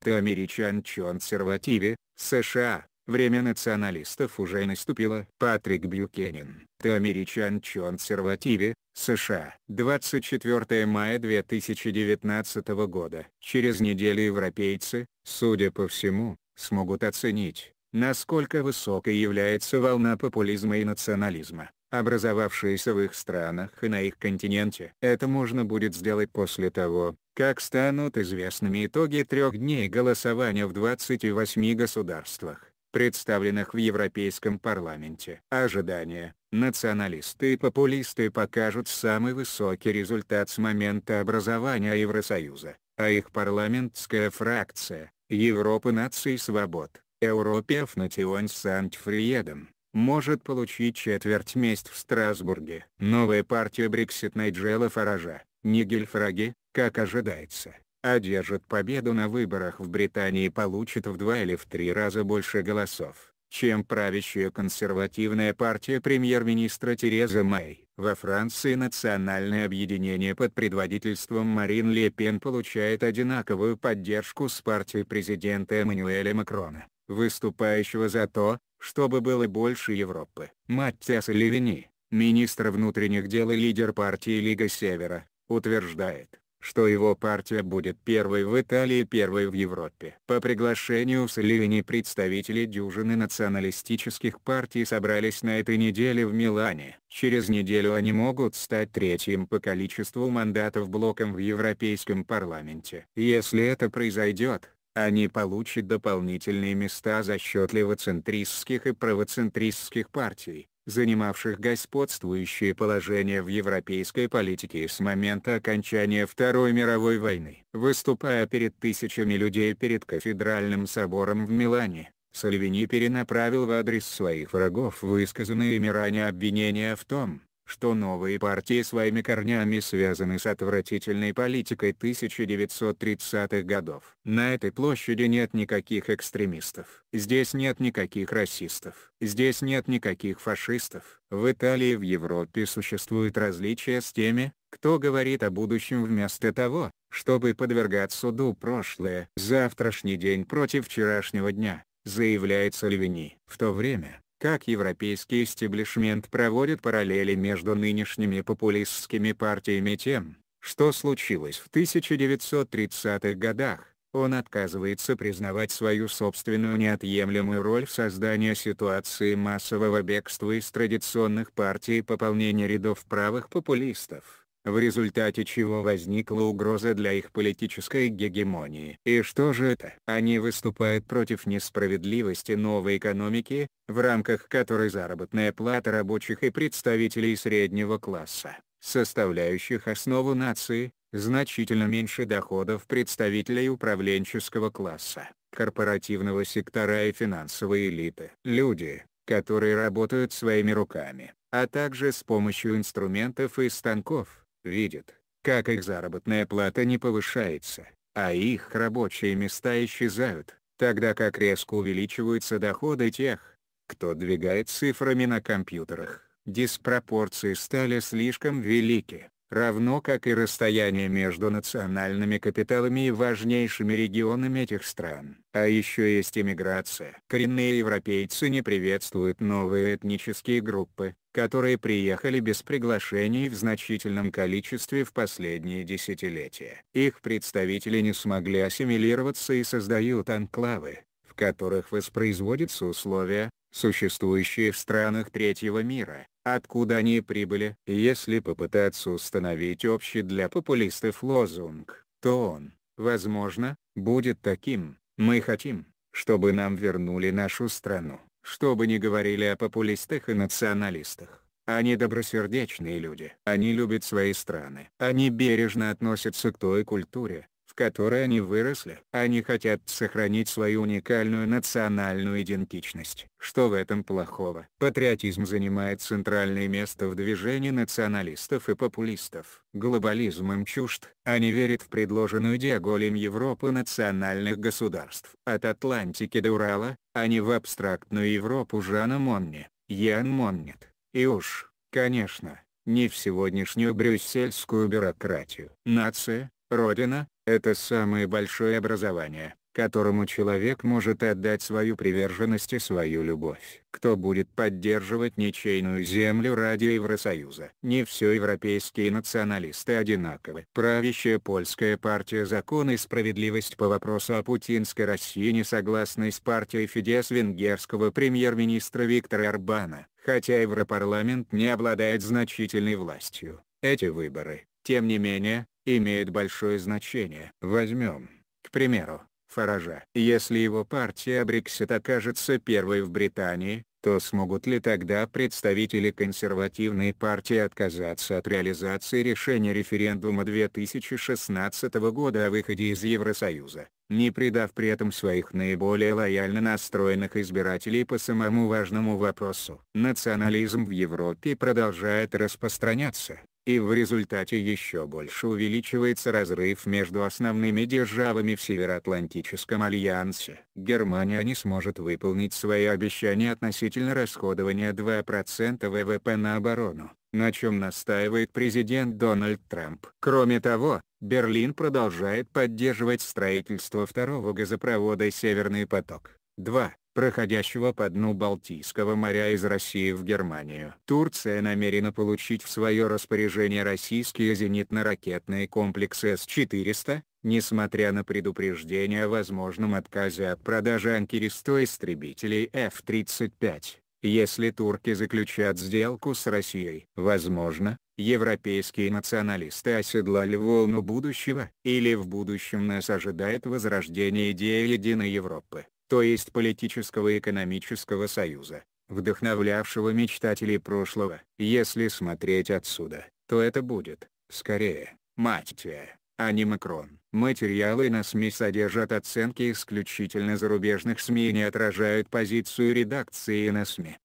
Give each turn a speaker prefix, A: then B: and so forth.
A: ты американ консервативе, США, время националистов уже наступило. Патрик Бьюкенин. ты американ консервативе, США. 24 мая 2019 года. Через неделю европейцы, судя по всему, смогут оценить, насколько высокой является волна популизма и национализма, образовавшаяся в их странах и на их континенте. Это можно будет сделать после того, как станут известными итоги трех дней голосования в 28 государствах, представленных в Европейском парламенте. Ожидания. Националисты и популисты покажут самый высокий результат с момента образования Евросоюза, а их парламентская фракция Европы наций свобод, Европев Национ Сант-Фриеден, может получить четверть мест в Страсбурге. Новая партия Брексит Найджела Фаража, Нигельфраги, как ожидается, одержит победу на выборах в Британии и получит в два или в три раза больше голосов, чем правящая консервативная партия премьер-министра Тереза Мэй. Во Франции национальное объединение под предводительством Марин Ле Пен получает одинаковую поддержку с партией президента Эммануэля Макрона, выступающего за то, чтобы было больше Европы. Маттиас Левини, министр внутренних дел и лидер партии Лига Севера, утверждает, что его партия будет первой в Италии и первой в Европе. По приглашению Салливини представители дюжины националистических партий собрались на этой неделе в Милане. Через неделю они могут стать третьим по количеству мандатов блоком в Европейском парламенте. Если это произойдет, они получат дополнительные места за счет левоцентристских и правоцентристских партий занимавших господствующее положение в европейской политике с момента окончания Второй мировой войны. Выступая перед тысячами людей перед кафедральным собором в Милане, Сальвини перенаправил в адрес своих врагов высказанные ими ранее обвинения в том, что новые партии своими корнями связаны с отвратительной политикой 1930-х годов. На этой площади нет никаких экстремистов. Здесь нет никаких расистов. Здесь нет никаких фашистов. В Италии и в Европе существуют различия с теми, кто говорит о будущем вместо того, чтобы подвергать суду прошлое. Завтрашний день против вчерашнего дня, заявляет Сальвини. В то время, как европейский истеблишмент проводит параллели между нынешними популистскими партиями тем, что случилось в 1930-х годах, он отказывается признавать свою собственную неотъемлемую роль в создании ситуации массового бегства из традиционных партий и пополнения рядов правых популистов в результате чего возникла угроза для их политической гегемонии. И что же это? Они выступают против несправедливости новой экономики, в рамках которой заработная плата рабочих и представителей среднего класса, составляющих основу нации, значительно меньше доходов представителей управленческого класса, корпоративного сектора и финансовой элиты. Люди, которые работают своими руками, а также с помощью инструментов и станков, видят, как их заработная плата не повышается, а их рабочие места исчезают, тогда как резко увеличиваются доходы тех, кто двигает цифрами на компьютерах. Диспропорции стали слишком велики равно как и расстояние между национальными капиталами и важнейшими регионами этих стран. А еще есть иммиграция. Коренные европейцы не приветствуют новые этнические группы, которые приехали без приглашений в значительном количестве в последние десятилетия. Их представители не смогли ассимилироваться и создают анклавы, в которых воспроизводятся условия, существующие в странах третьего мира, откуда они прибыли. Если попытаться установить общий для популистов лозунг, то он, возможно, будет таким «Мы хотим, чтобы нам вернули нашу страну». Чтобы не говорили о популистах и националистах. Они добросердечные люди. Они любят свои страны. Они бережно относятся к той культуре, в которой они выросли. Они хотят сохранить свою уникальную национальную идентичность. Что в этом плохого? Патриотизм занимает центральное место в движении националистов и популистов. Глобализм им чужд, они верят в предложенную диаголем Европы национальных государств. От Атлантики до Урала, а не в абстрактную Европу Жана Монни, Ян Моннет. И уж, конечно, не в сегодняшнюю брюссельскую бюрократию. Нация, Родина – это самое большое образование, которому человек может отдать свою приверженность и свою любовь. Кто будет поддерживать ничейную землю ради Евросоюза? Не все европейские националисты одинаковы. Правящая польская партия «Закон и справедливость» по вопросу о путинской России не согласна с партией Фидес венгерского премьер-министра Виктора Орбана, хотя Европарламент не обладает значительной властью. Эти выборы, тем не менее, имеет большое значение. Возьмем, к примеру, Фаража. Если его партия Брексит окажется первой в Британии, то смогут ли тогда представители консервативной партии отказаться от реализации решения референдума 2016 года о выходе из Евросоюза, не придав при этом своих наиболее лояльно настроенных избирателей по самому важному вопросу? Национализм в Европе продолжает распространяться и в результате еще больше увеличивается разрыв между основными державами в Североатлантическом альянсе. Германия не сможет выполнить свои обещания относительно расходования 2% ВВП на оборону, на чем настаивает президент Дональд Трамп. Кроме того, Берлин продолжает поддерживать строительство второго газопровода «Северный поток-2» проходящего по дну Балтийского моря из России в Германию. Турция намерена получить в свое распоряжение российские зенитно-ракетные комплексы С-400, несмотря на предупреждение о возможном отказе от продажи анкеристо истребителей F-35 если турки заключат сделку с Россией. Возможно, европейские националисты оседлали волну будущего, или в будущем нас ожидает возрождение идеи единой Европы то есть политического и экономического союза, вдохновлявшего мечтателей прошлого. Если смотреть отсюда, то это будет, скорее, Матья, а не Макрон. Материалы на СМИ содержат оценки исключительно зарубежных СМИ и не отражают позицию редакции на СМИ.